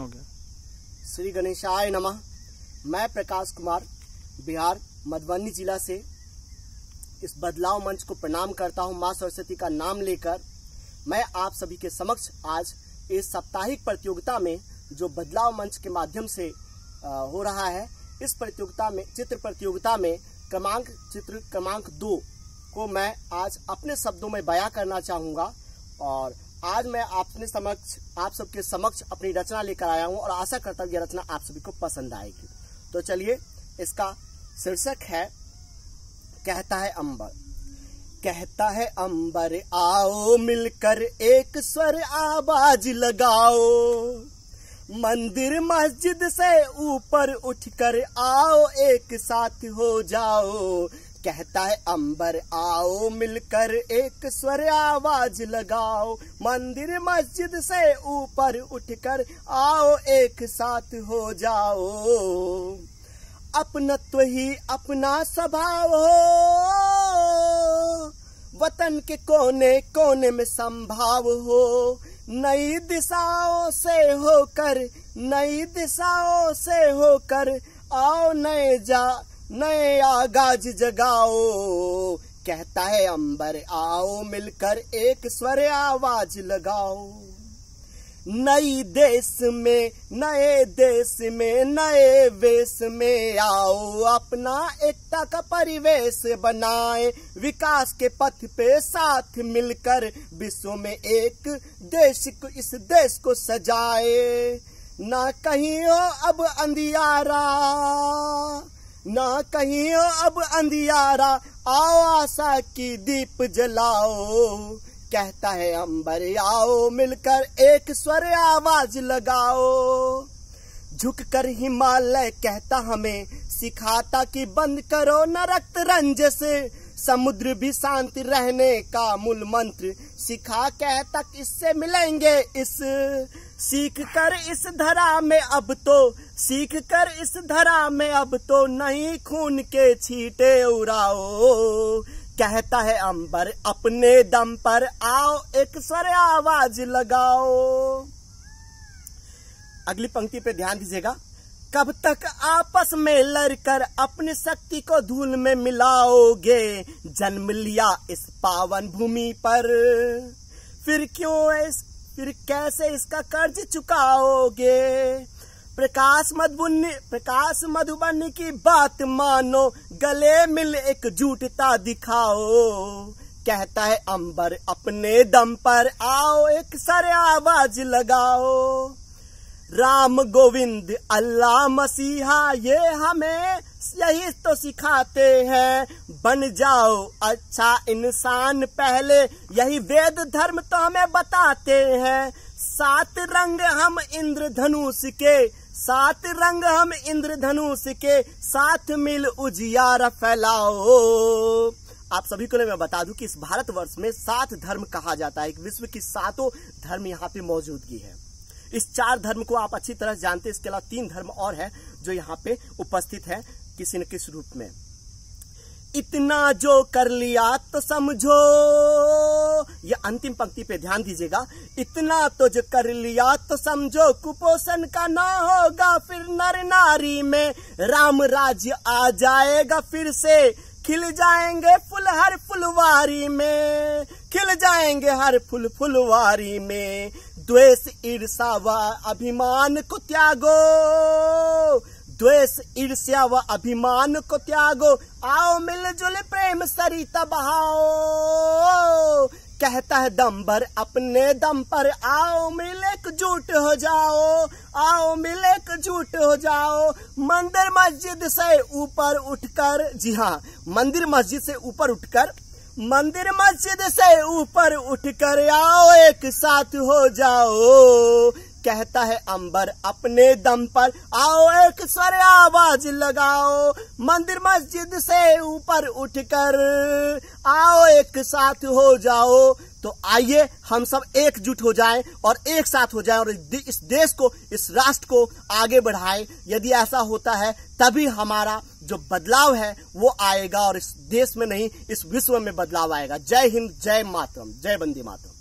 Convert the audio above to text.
हो गया श्री गणेशाय नमः मैं प्रकाश कुमार बिहार मधुबनी जिला से इस बदलाव मंच को प्रणाम करता हूं मां सरस्वती का नाम लेकर मैं आप सभी के समक्ष आज इस साप्ताहिक प्रतियोगिता में जो बदलाव मंच के माध्यम से हो रहा है इस प्रतियोगिता में चित्र प्रतियोगिता में क्रमांक चित्र क्रमांक दो को मैं आज अपने शब्दों में बयां करना चाहूँगा और आज मैं आपने समक्ष आप सबके समक्ष अपनी रचना लेकर आया हूँ और आशा करता हूँ यह रचना आप सभी को पसंद आएगी तो चलिए इसका शीर्षक है कहता है अंबर कहता है अंबर आओ मिलकर एक स्वर आवाज लगाओ मंदिर मस्जिद से ऊपर उठकर आओ एक साथ हो जाओ कहता है अंबर आओ मिलकर एक स्वर आवाज लगाओ मंदिर मस्जिद से ऊपर उठकर आओ एक साथ हो जाओ अपनत्व ही अपना स्वभाव हो वतन के कोने कोने में संभाव हो नई दिशाओं से होकर नई दिशाओं से होकर आओ नए जा नए आगाज जगाओ कहता है अंबर आओ मिलकर एक स्वर आवाज लगाओ नई देश में नए देश में नए वेश में आओ अपना एकता का परिवेश बनाए विकास के पथ पे साथ मिलकर विश्व में एक देश को इस देश को सजाए ना कहीं हो अब अंधियारा ना कहीं हो अब अंधियारा आओ आशा की दीप जलाओ कहता है अंबर आओ मिलकर एक स्वर आवाज लगाओ झुक कर हिमालय कहता हमें सिखाता कि बंद करो न रक्त रंज से समुद्र भी शांत रहने का मूल मंत्र सिखा कह तक इससे मिलेंगे इस सीख कर इस धरा में अब तो सीख कर इस धरा में अब तो नहीं खून के छीटे उड़ाओ कहता है अंबर अपने दम पर आओ एक स्वर आवाज लगाओ अगली पंक्ति पे ध्यान दीजिएगा कब तक आपस में लड़कर अपनी शक्ति को धूल में मिलाओगे जन्म लिया इस पावन भूमि पर फिर क्यों इस फिर कैसे इसका कर्ज चुकाओगे प्रकाश मधुबन प्रकाश मधुबन की बात मानो गले मिल एकजुटता दिखाओ कहता है अंबर अपने दम पर आओ एक सर आवाज लगाओ राम गोविंद अल्लाह मसीहा ये हमें यही तो सिखाते हैं बन जाओ अच्छा इंसान पहले यही वेद धर्म तो हमें बताते हैं सात रंग हम इंद्र धनुष के सात रंग हम इंद्र धनुष के साथ मिल उजियारा फैलाओ आप सभी को मैं बता दूं कि इस भारतवर्ष में सात धर्म कहा जाता है विश्व की सातों धर्म यहाँ पे मौजूदगी है इस चार धर्म को आप अच्छी तरह जानते हैं इसके अलावा तीन धर्म और है जो यहाँ पे उपस्थित है किसी न किस रूप में इतना जो कर लिया तो समझो ये अंतिम पंक्ति पे ध्यान दीजिएगा इतना तो जो कर लिया तो समझो कुपोषण का ना होगा फिर नर नारी में राम राज्य आ जाएगा फिर से खिल जाएंगे फुल हर फुलवारी में खिल जाएंगे हर फुल फुलवारी में द्वेष ईर्षा व अभिमान को त्यागो द्वेष ईर्ष्या व अभिमान को त्यागो आओ मिलजुल प्रेम सरिता बहाओ कहता है दम भर अपने दम पर आओ मिले जुट हो जाओ आओ मिले जुट हो जाओ मंदिर मस्जिद से ऊपर उठकर जी हाँ मंदिर मस्जिद से ऊपर उठकर मंदिर मस्जिद से ऊपर उठकर आओ एक साथ हो जाओ कहता है अंबर अपने दम पर आओ एक स्वर आवाज लगाओ मंदिर मस्जिद से ऊपर उठकर आओ एक साथ हो जाओ तो आइए हम सब एकजुट हो जाएं और एक साथ हो जाएं और इस देश को इस राष्ट्र को आगे बढ़ाएं यदि ऐसा होता है तभी हमारा जो बदलाव है वो आएगा और इस देश में नहीं इस विश्व में बदलाव आएगा जय हिंद जय मातरम जय बंदी मातरम